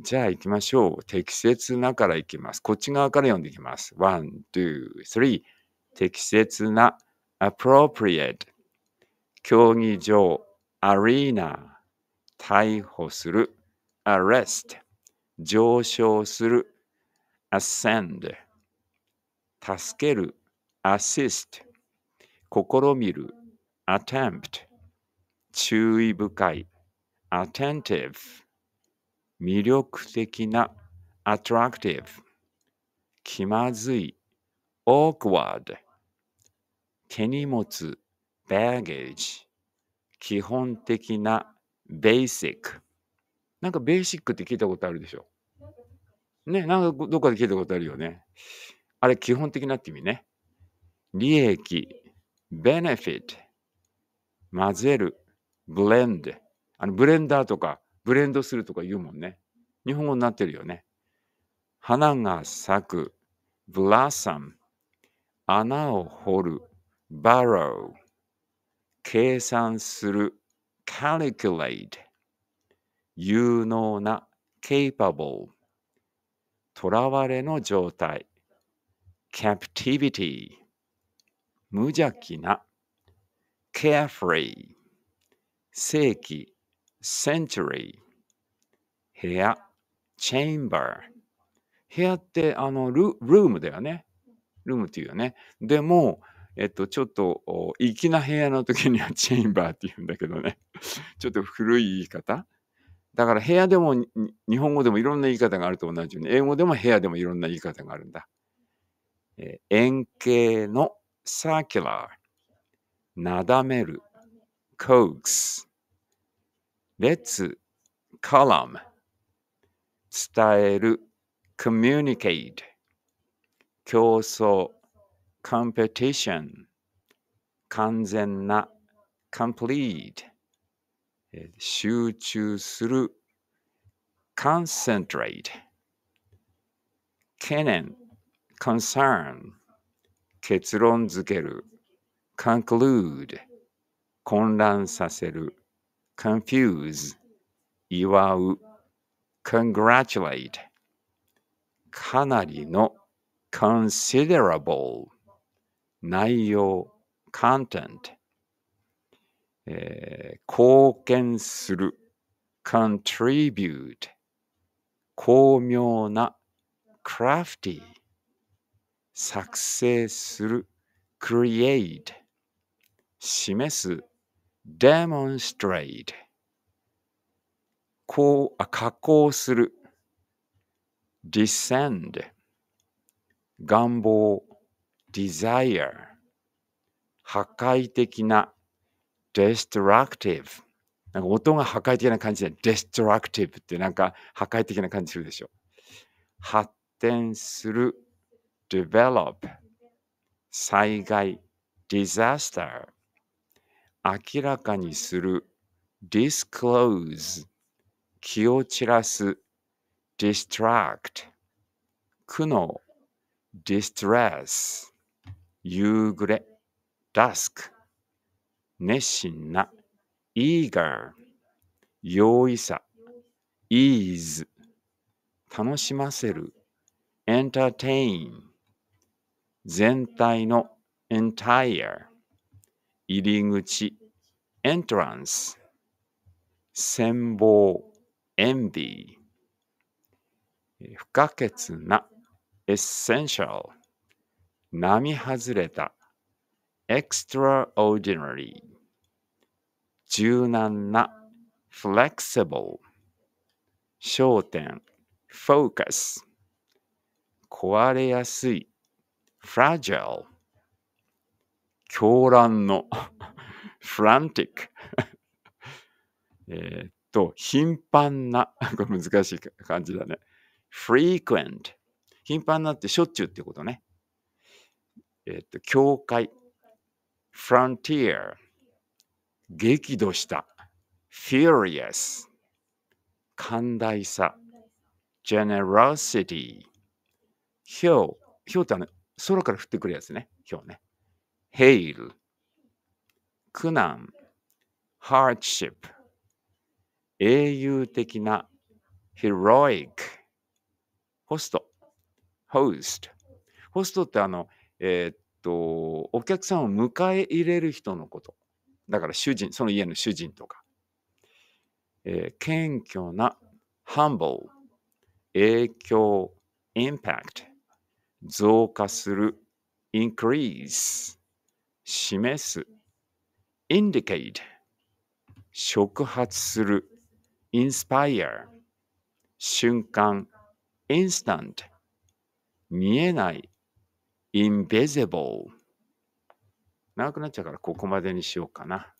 じゃあ行きましょう。適切なから行きます。こっち側から読んでいきます。1,2,3。適切な appropriate 競技場 arena 逮捕する arrest 上昇する ascend 助ける assist 試みる attempt 注意深い attentive 魅力的な attractive 気まずい awkward 手荷物 baggage 基本的な basic なんかベーシックって聞いたことあるでしょね、なんかどっかで聞いたことあるよね。あれ基本的なって意味ね。利益、benefit、混ぜる、ブレンド。あのブレンダーとかブレンドするとか言うもんね。日本語になってるよね。花が咲く、ブラサム、穴を掘る、バロー、計算する、カリキュレイ a 有能な、ケイパブル、囚われの状態、キャプティビティ、無邪気な、carefree、正規、century 部屋 chamber 部屋ってあのルームだよねルームっていうよねでもえっとちょっと粋な部屋の時にはチェンバーって言うんだけどね ちょっと古い言い方だから部屋でも日本語でもいろんな言い方があると同じように英語でも部屋でもいろんな言い方があるんだ、えー、円形のサーキュラーなだめるコークス列、column 伝える communicate 競争 competition 完全な complete 集中する concentrate 懸念 concern 結論づける conclude 混乱させる confuse 祝う congratulate かなりの considerable 内容 content えー、貢献する contribute 巧妙な crafty 作成する create 示す demonstrate 加工する descend 願望 desire 破壊的な destructive なんか音が破壊的な感じで destructive ってなんか破壊的な感じするでしょ発展する develop 災害 disaster 明らかにする disclose 気を散らす distract 苦悩 distress 夕暮れ dusk 熱心な eager 容易さ ease 楽しませる entertain 全体の entire 入り口 entrance 羨望 envy 不可欠な essential 並外れた extraordinary 柔軟な flexible 焦点 focus 壊れやすい fragile 狂乱のフランティックえっと、頻繁なこれ難しい感じだね。frequent。頻繁なってしょっちゅうってことね。えっと、境界。frontier。激怒した。furious。寛大さ。generosity。ひょう。ひょうってあの、空から降ってくるやつね。ひょうね。hail 苦難 hardship 英雄的な heroic ホスト host ホストってあのえー、っとお客さんを迎え入れる人のことだから主人その家の主人とか、えー、謙虚な humble 影響 impact 増加する increase 示す indicate 触発する inspire 瞬間 instant 見えない invisible 長くなっちゃうからここまでにしようかな。